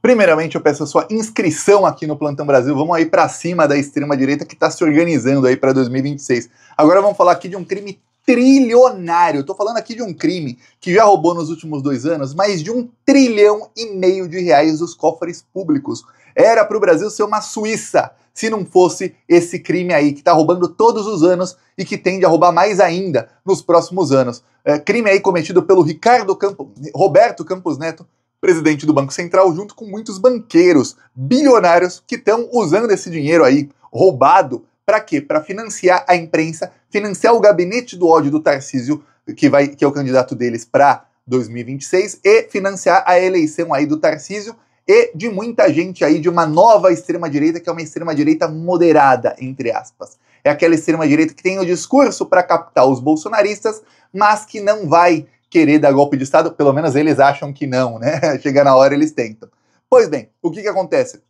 Primeiramente, eu peço a sua inscrição aqui no Plantão Brasil. Vamos aí para cima da extrema direita que está se organizando aí para 2026. Agora vamos falar aqui de um crime trilionário. Estou falando aqui de um crime que já roubou nos últimos dois anos mais de um trilhão e meio de reais dos cofres públicos. Era para o Brasil ser uma Suíça se não fosse esse crime aí que está roubando todos os anos e que tende a roubar mais ainda nos próximos anos. É, crime aí cometido pelo Ricardo Campos, Roberto Campos Neto, presidente do Banco Central, junto com muitos banqueiros bilionários que estão usando esse dinheiro aí roubado para quê? Para financiar a imprensa, financiar o gabinete do ódio do Tarcísio, que vai que é o candidato deles para 2026 e financiar a eleição aí do Tarcísio e de muita gente aí de uma nova extrema direita que é uma extrema direita moderada entre aspas. É aquela extrema direita que tem o discurso para captar os bolsonaristas, mas que não vai querer dar golpe de Estado, pelo menos eles acham que não, né? Chega na hora eles tentam. Pois bem, o que, que acontece?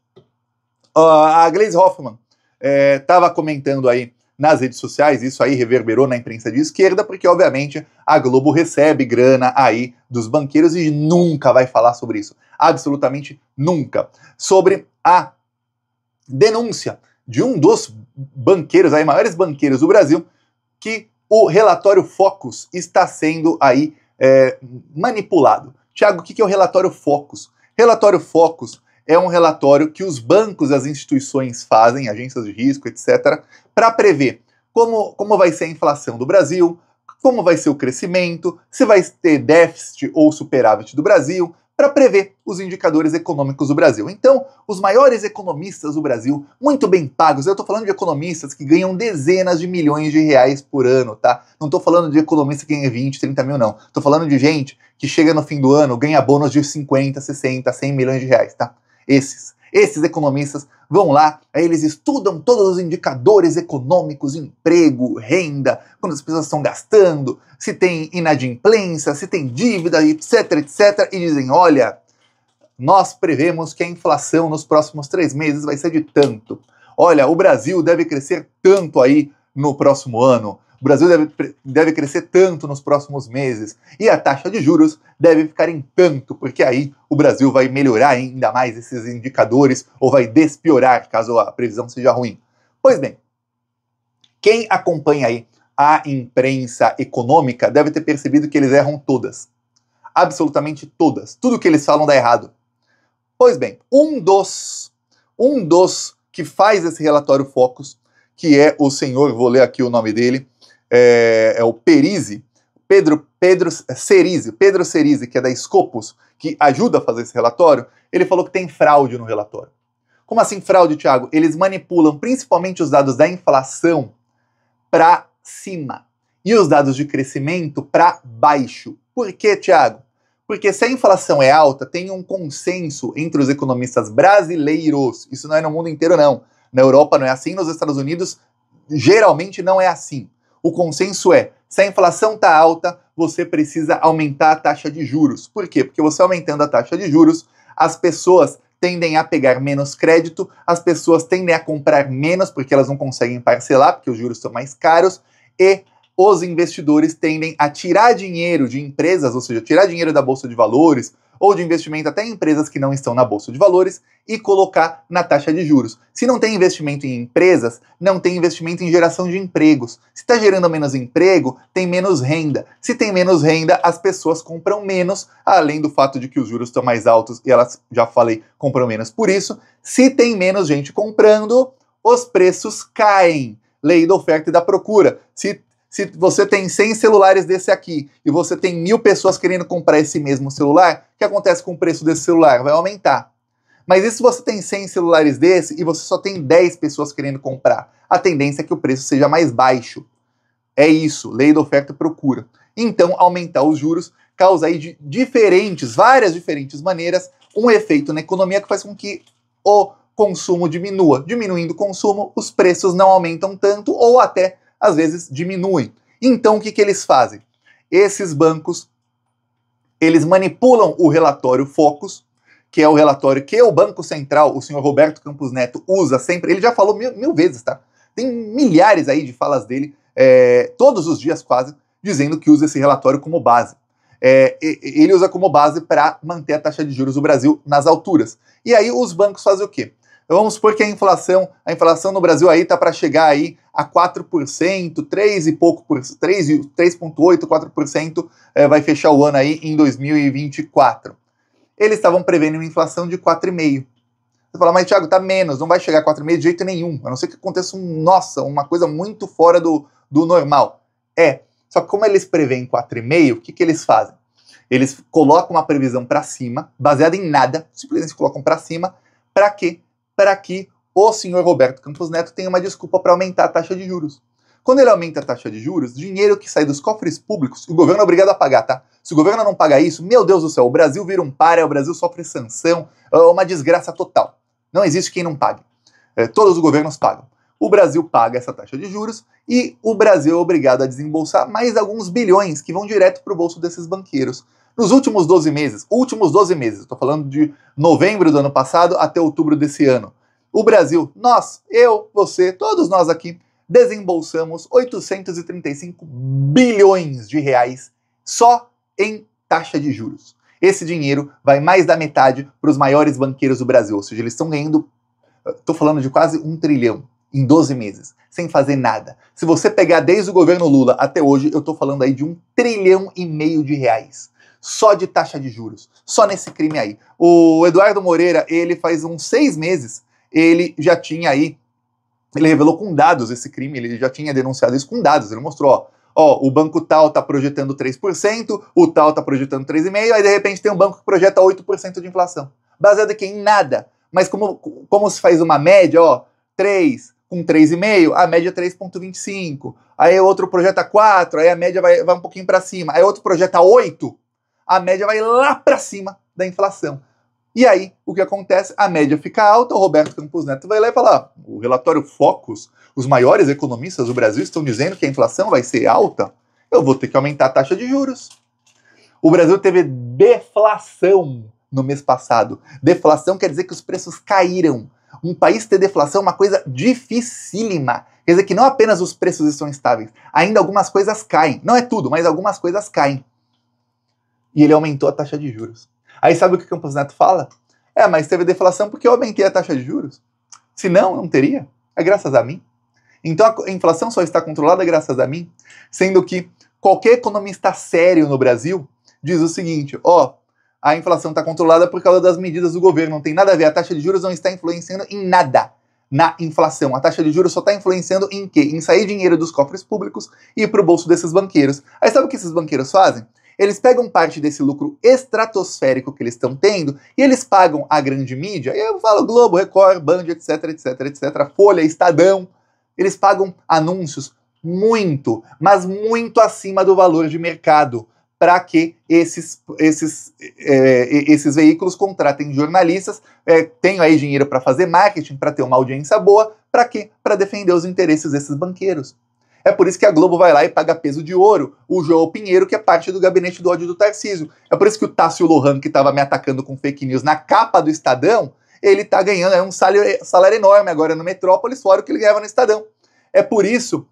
Uh, a Glaze Hoffman estava é, comentando aí nas redes sociais, isso aí reverberou na imprensa de esquerda, porque obviamente a Globo recebe grana aí dos banqueiros e nunca vai falar sobre isso, absolutamente nunca. Sobre a denúncia de um dos banqueiros, aí maiores banqueiros do Brasil, que o relatório Focus está sendo aí é, manipulado. Tiago, o que é o relatório Focus? Relatório Focus é um relatório que os bancos, as instituições fazem, agências de risco, etc., para prever como, como vai ser a inflação do Brasil, como vai ser o crescimento, se vai ter déficit ou superávit do Brasil, para prever os indicadores econômicos do Brasil. Então, os maiores economistas do Brasil, muito bem pagos, eu estou falando de economistas que ganham dezenas de milhões de reais por ano, tá? Não estou falando de economista que ganha 20, 30 mil, não. Estou falando de gente que chega no fim do ano, ganha bônus de 50, 60, 100 milhões de reais, tá? Esses esses economistas vão lá, aí eles estudam todos os indicadores econômicos, emprego, renda, quando as pessoas estão gastando, se tem inadimplência, se tem dívida, etc, etc, e dizem: olha, nós prevemos que a inflação nos próximos três meses vai ser de tanto. Olha, o Brasil deve crescer tanto aí no próximo ano o Brasil deve, deve crescer tanto nos próximos meses e a taxa de juros deve ficar em tanto, porque aí o Brasil vai melhorar ainda mais esses indicadores ou vai despiorar caso a previsão seja ruim. Pois bem, quem acompanha aí a imprensa econômica deve ter percebido que eles erram todas. Absolutamente todas. Tudo que eles falam dá errado. Pois bem, um dos um dos que faz esse relatório Focus, que é o senhor, vou ler aqui o nome dele, é, é o Perise, Pedro, Pedro Cerise, Pedro Cerise, que é da Scopus, que ajuda a fazer esse relatório, ele falou que tem fraude no relatório. Como assim fraude, Thiago? Eles manipulam principalmente os dados da inflação para cima e os dados de crescimento para baixo. Por quê, Thiago? Porque se a inflação é alta, tem um consenso entre os economistas brasileiros. Isso não é no mundo inteiro, não. Na Europa não é assim, nos Estados Unidos geralmente não é assim. O consenso é: se a inflação está alta, você precisa aumentar a taxa de juros. Por quê? Porque você aumentando a taxa de juros, as pessoas tendem a pegar menos crédito, as pessoas tendem a comprar menos porque elas não conseguem parcelar, porque os juros são mais caros, e os investidores tendem a tirar dinheiro de empresas, ou seja, tirar dinheiro da bolsa de valores ou de investimento até em empresas que não estão na bolsa de valores e colocar na taxa de juros. Se não tem investimento em empresas, não tem investimento em geração de empregos. Se está gerando menos emprego, tem menos renda. Se tem menos renda, as pessoas compram menos, além do fato de que os juros estão mais altos e elas, já falei, compram menos por isso. Se tem menos gente comprando, os preços caem lei da oferta e da procura. Se se você tem 100 celulares desse aqui e você tem mil pessoas querendo comprar esse mesmo celular, o que acontece com o preço desse celular? Vai aumentar. Mas e se você tem 100 celulares desse e você só tem 10 pessoas querendo comprar? A tendência é que o preço seja mais baixo. É isso, lei da oferta e procura. Então, aumentar os juros causa aí de diferentes, várias diferentes maneiras, um efeito na economia que faz com que o consumo diminua. Diminuindo o consumo, os preços não aumentam tanto ou até às vezes diminuem. Então o que, que eles fazem? Esses bancos eles manipulam o relatório Focus, que é o relatório que o Banco Central, o senhor Roberto Campos Neto, usa sempre. Ele já falou mil, mil vezes, tá? Tem milhares aí de falas dele, é, todos os dias quase, dizendo que usa esse relatório como base. É, ele usa como base para manter a taxa de juros do Brasil nas alturas. E aí os bancos fazem o quê? Então, vamos supor que a inflação, a inflação no Brasil aí tá para chegar aí a 4%, 3 e pouco por 3,8, 4% é, vai fechar o ano aí em 2024. Eles estavam prevendo uma inflação de 4,5. Você fala, mas Thiago, tá menos, não vai chegar a 4,5 de jeito nenhum, a não ser que aconteça um, nossa, uma coisa muito fora do, do normal. É, só que como eles preveem 4,5, o que, que eles fazem? Eles colocam uma previsão para cima, baseada em nada, simplesmente colocam para cima, para quê? para que o senhor Roberto Campos Neto tenha uma desculpa para aumentar a taxa de juros. Quando ele aumenta a taxa de juros, dinheiro que sai dos cofres públicos, o governo é obrigado a pagar, tá? Se o governo não pagar isso, meu Deus do céu, o Brasil vira um páreo, o Brasil sofre sanção, é uma desgraça total. Não existe quem não pague. É, todos os governos pagam. O Brasil paga essa taxa de juros e o Brasil é obrigado a desembolsar mais alguns bilhões que vão direto para o bolso desses banqueiros nos últimos 12 meses, últimos 12 meses, estou falando de novembro do ano passado até outubro desse ano, o Brasil, nós, eu, você, todos nós aqui, desembolsamos 835 bilhões de reais só em taxa de juros. Esse dinheiro vai mais da metade para os maiores banqueiros do Brasil, ou seja, eles estão ganhando, estou falando de quase um trilhão em 12 meses, sem fazer nada. Se você pegar desde o governo Lula até hoje, eu estou falando aí de um trilhão e meio de reais só de taxa de juros, só nesse crime aí. O Eduardo Moreira, ele faz uns seis meses, ele já tinha aí, ele revelou com dados esse crime, ele já tinha denunciado isso com dados, ele mostrou, ó, ó, o banco tal tá projetando 3%, o tal tá projetando 3,5%, aí de repente tem um banco que projeta 8% de inflação. Baseado aqui em nada. Mas como, como se faz uma média, ó, 3 com 3,5, a média é 3,25. Aí outro projeta 4, aí a média vai, vai um pouquinho para cima. Aí outro projeta 8, a média vai lá para cima da inflação. E aí, o que acontece? A média fica alta, o Roberto Campos Neto vai lá e fala: ah, o relatório Focus, os maiores economistas do Brasil estão dizendo que a inflação vai ser alta, eu vou ter que aumentar a taxa de juros. O Brasil teve deflação no mês passado. Deflação quer dizer que os preços caíram. Um país ter deflação é uma coisa dificílima. Quer dizer que não apenas os preços estão estáveis, ainda algumas coisas caem. Não é tudo, mas algumas coisas caem e ele aumentou a taxa de juros. Aí sabe o que o Campos Neto fala? É, mas teve deflação porque eu aumentei a taxa de juros. Se não, não teria. É graças a mim. Então a inflação só está controlada graças a mim, sendo que qualquer economista sério no Brasil diz o seguinte: ó, a inflação está controlada por causa das medidas do governo, não tem nada a ver, a taxa de juros não está influenciando em nada na inflação. A taxa de juros só está influenciando em quê? Em sair dinheiro dos cofres públicos e ir para o bolso desses banqueiros. Aí sabe o que esses banqueiros fazem? Eles pegam parte desse lucro estratosférico que eles estão tendo e eles pagam a grande mídia. E eu falo Globo, Record, Band, etc, etc, etc, Folha, Estadão. Eles pagam anúncios muito, mas muito acima do valor de mercado para que esses, esses, é, esses veículos contratem jornalistas, é, tenham aí dinheiro para fazer marketing, para ter uma audiência boa, para quê? Para defender os interesses desses banqueiros. É por isso que a Globo vai lá e paga peso de ouro o João Pinheiro, que é parte do gabinete do ódio do Tarcísio. É por isso que o Tássio Lohan, que estava me atacando com fake news na capa do Estadão, ele está ganhando é um salário, é, salário enorme agora no Metrópolis, fora o que ele ganhava no Estadão. É por isso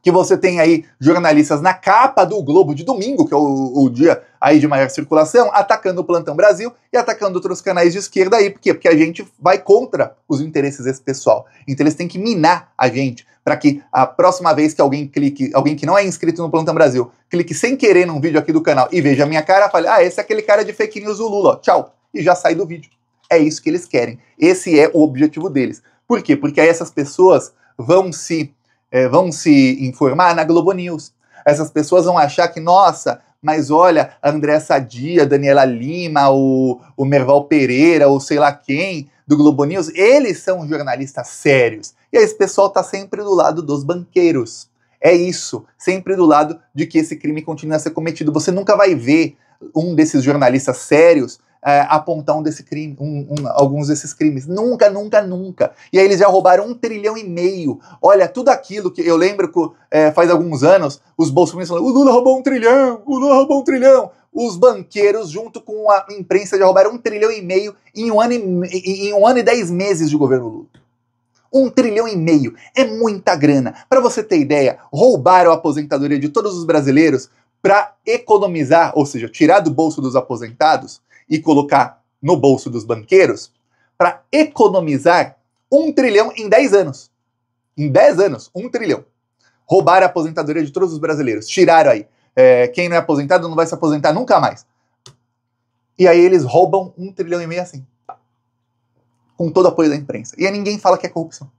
que você tem aí jornalistas na capa do Globo de domingo, que é o, o, dia aí de maior circulação, atacando o Plantão Brasil e atacando outros canais de esquerda aí. Por quê? Porque a gente vai contra os interesses desse pessoal. Então eles têm que minar a gente para que a próxima vez que alguém clique, alguém que não é inscrito no Plantão Brasil, clique sem querer num vídeo aqui do canal e veja a minha cara, fale: "Ah, esse é aquele cara de fake news do Lula". Tchau. E já sai do vídeo. É isso que eles querem. Esse é o objetivo deles. Por quê? Porque aí essas pessoas vão se é, vão se informar na Globo News. Essas pessoas vão achar que, nossa, mas olha, a Andréa Sadia, Daniela Lima, o, o Merval Pereira, ou sei lá quem, do Globo News, eles são jornalistas sérios. E esse pessoal está sempre do lado dos banqueiros. É isso, sempre do lado de que esse crime continua a ser cometido. Você nunca vai ver um desses jornalistas sérios é, apontar um desse crime, um, um, alguns desses crimes. Nunca, nunca, nunca. E aí eles já roubaram um trilhão e meio. Olha, tudo aquilo que eu lembro que é, faz alguns anos os bolsonaristas falaram: o Lula roubou um trilhão, o Lula roubou um trilhão os banqueiros, junto com a imprensa, já roubaram um trilhão e meio em um ano e, em um ano e dez meses de governo Lula. Um trilhão e meio. É muita grana. Para você ter ideia, roubaram a aposentadoria de todos os brasileiros para economizar, ou seja, tirar do bolso dos aposentados e colocar no bolso dos banqueiros, para economizar um trilhão em 10 anos. Em 10 anos, um trilhão. Roubaram a aposentadoria de todos os brasileiros. Tiraram aí é, quem não é aposentado não vai se aposentar nunca mais. E aí eles roubam um trilhão e meio assim. Com todo o apoio da imprensa. E aí ninguém fala que é corrupção.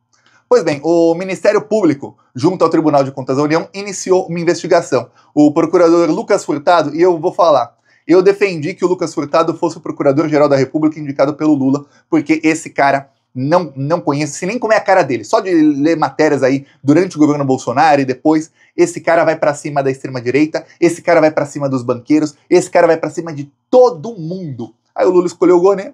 Pois bem, o Ministério Público, junto ao Tribunal de Contas da União, iniciou uma investigação. O procurador Lucas Furtado, e eu vou falar, eu defendi que o Lucas Furtado fosse o procurador-geral da República indicado pelo Lula, porque esse cara não, não conheço, nem como é a cara dele. Só de ler matérias aí durante o governo Bolsonaro e depois, esse cara vai para cima da extrema direita, esse cara vai para cima dos banqueiros, esse cara vai para cima de todo mundo. Aí o Lula escolheu o Gonê,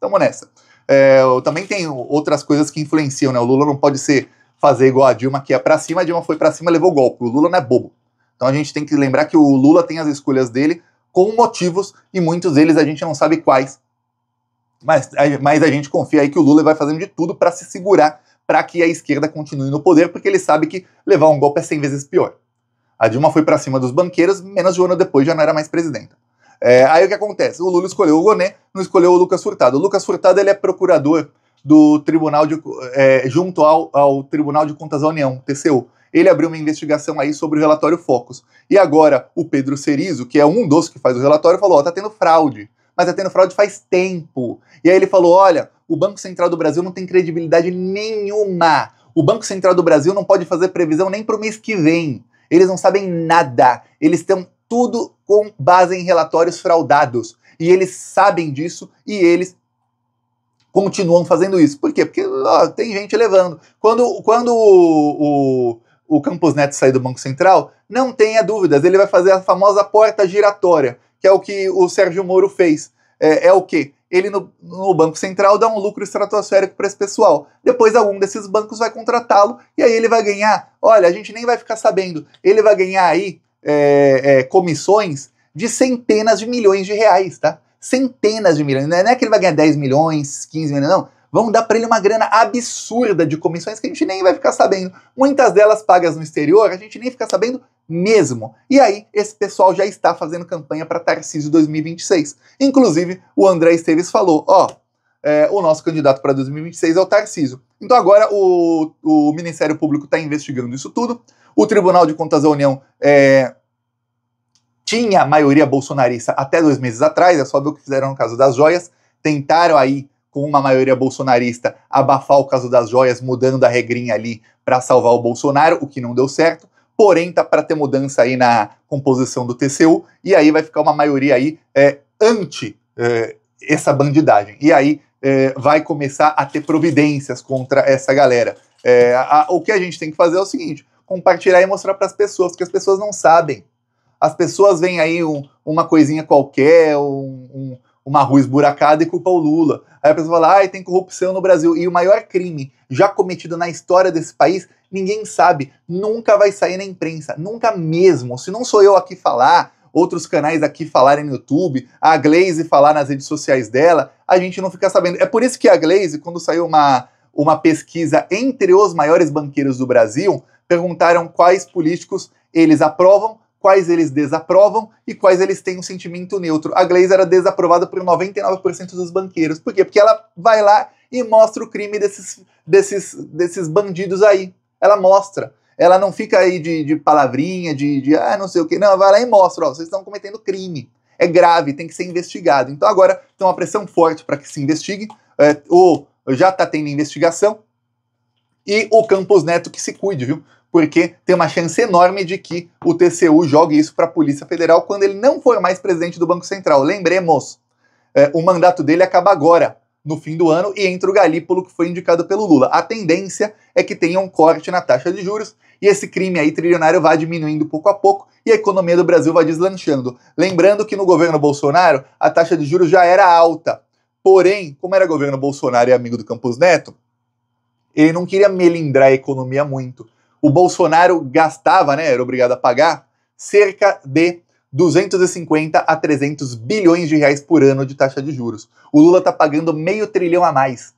Tamo nessa. É, também tem outras coisas que influenciam, né? O Lula não pode ser fazer igual a Dilma, que é para cima, a Dilma foi para cima, levou o golpe. O Lula não é bobo. Então a gente tem que lembrar que o Lula tem as escolhas dele com motivos e muitos deles a gente não sabe quais mas, mas a gente confia aí que o Lula vai fazendo de tudo para se segurar para que a esquerda continue no poder, porque ele sabe que levar um golpe é 100 vezes pior. A Dilma foi para cima dos banqueiros, menos de um ano depois já não era mais presidenta. É, aí o que acontece? O Lula escolheu o Goné não escolheu o Lucas Furtado. O Lucas Furtado ele é procurador do Tribunal de, é, junto ao, ao Tribunal de Contas da União, TCU. Ele abriu uma investigação aí sobre o relatório Focus. E agora o Pedro Cerizo, que é um dos que faz o relatório, falou: ó, tá tendo fraude mas está é tendo fraude faz tempo. E aí ele falou: olha, o Banco Central do Brasil não tem credibilidade nenhuma. O Banco Central do Brasil não pode fazer previsão nem para o mês que vem. Eles não sabem nada. Eles estão tudo com base em relatórios fraudados. E eles sabem disso e eles continuam fazendo isso. Por quê? Porque ó, tem gente levando. Quando, quando o, o, o Campos Neto sair do Banco Central, não tenha dúvidas, ele vai fazer a famosa porta giratória, que é o que o Sérgio Moro fez. É, é o quê? Ele no, no, Banco Central dá um lucro estratosférico para esse pessoal. Depois algum desses bancos vai contratá-lo e aí ele vai ganhar. Olha, a gente nem vai ficar sabendo. Ele vai ganhar aí é, é, comissões de centenas de milhões de reais, tá? Centenas de milhões. Não é, é que ele vai ganhar 10 milhões, 15 milhões, não vão dar para ele uma grana absurda de comissões que a gente nem vai ficar sabendo. Muitas delas pagas no exterior, a gente nem fica sabendo mesmo. E aí, esse pessoal já está fazendo campanha para Tarcísio 2026. Inclusive, o André Esteves falou: ó, é, o nosso candidato para 2026 é o Tarcísio. Então agora o, o Ministério Público está investigando isso tudo. O Tribunal de Contas da União é, tinha maioria bolsonarista até dois meses atrás, é só ver o que fizeram no caso das joias. Tentaram aí, com uma maioria bolsonarista, abafar o caso das joias, mudando a regrinha ali para salvar o Bolsonaro, o que não deu certo porém tá para ter mudança aí na composição do TCU, e aí vai ficar uma maioria aí é, anti é, essa bandidagem. E aí é, vai começar a ter providências contra essa galera. É, a, o que a gente tem que fazer é o seguinte: compartilhar e mostrar para as pessoas, porque as pessoas não sabem. As pessoas veem aí um, uma coisinha qualquer, um, um uma rua esburacada e culpa o Lula. Aí a pessoa fala, ah, tem corrupção no Brasil. E o maior crime já cometido na história desse país, ninguém sabe, nunca vai sair na imprensa, nunca mesmo. Se não sou eu aqui falar, outros canais aqui falarem no YouTube, a Glaze falar nas redes sociais dela, a gente não fica sabendo. É por isso que a Glaze, quando saiu uma, uma pesquisa entre os maiores banqueiros do Brasil, perguntaram quais políticos eles aprovam quais eles desaprovam e quais eles têm um sentimento neutro. A Glaze era desaprovada por 99% dos banqueiros. Por quê? Porque ela vai lá e mostra o crime desses, desses, desses bandidos aí. Ela mostra. Ela não fica aí de, de palavrinha, de, de ah, não sei o quê. Não, vai lá e mostra, ó, vocês estão cometendo crime. É grave, tem que ser investigado. Então agora tem uma pressão forte para que se investigue, é, ou já está tendo investigação, e o Campos Neto que se cuide, viu? porque tem uma chance enorme de que o TCU jogue isso para a Polícia Federal quando ele não for mais presidente do Banco Central. Lembremos, é, o mandato dele acaba agora, no fim do ano, e entra o Galípolo, que foi indicado pelo Lula. A tendência é que tenha um corte na taxa de juros e esse crime aí trilionário vá diminuindo pouco a pouco e a economia do Brasil vai deslanchando. Lembrando que no governo Bolsonaro a taxa de juros já era alta. Porém, como era governo Bolsonaro e amigo do Campos Neto, ele não queria melindrar a economia muito o Bolsonaro gastava, né, era obrigado a pagar, cerca de 250 a 300 bilhões de reais por ano de taxa de juros. O Lula está pagando meio trilhão a mais.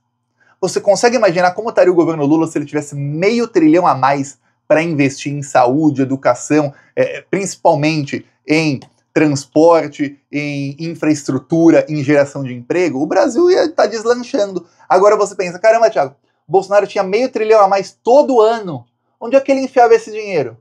Você consegue imaginar como estaria o governo Lula se ele tivesse meio trilhão a mais para investir em saúde, educação, é, principalmente em transporte, em infraestrutura, em geração de emprego? O Brasil ia estar tá deslanchando. Agora você pensa, caramba, Thiago, Bolsonaro tinha meio trilhão a mais todo ano Onde é que ele enfiava esse dinheiro?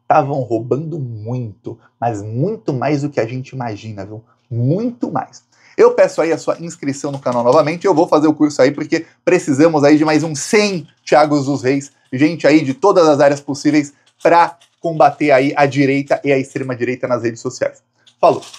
Estavam roubando muito, mas muito mais do que a gente imagina, viu? Muito mais. Eu peço aí a sua inscrição no canal novamente, eu vou fazer o curso aí porque precisamos aí de mais uns 100 Thiagos dos Reis, gente aí de todas as áreas possíveis para combater aí a direita e a extrema direita nas redes sociais. Falou.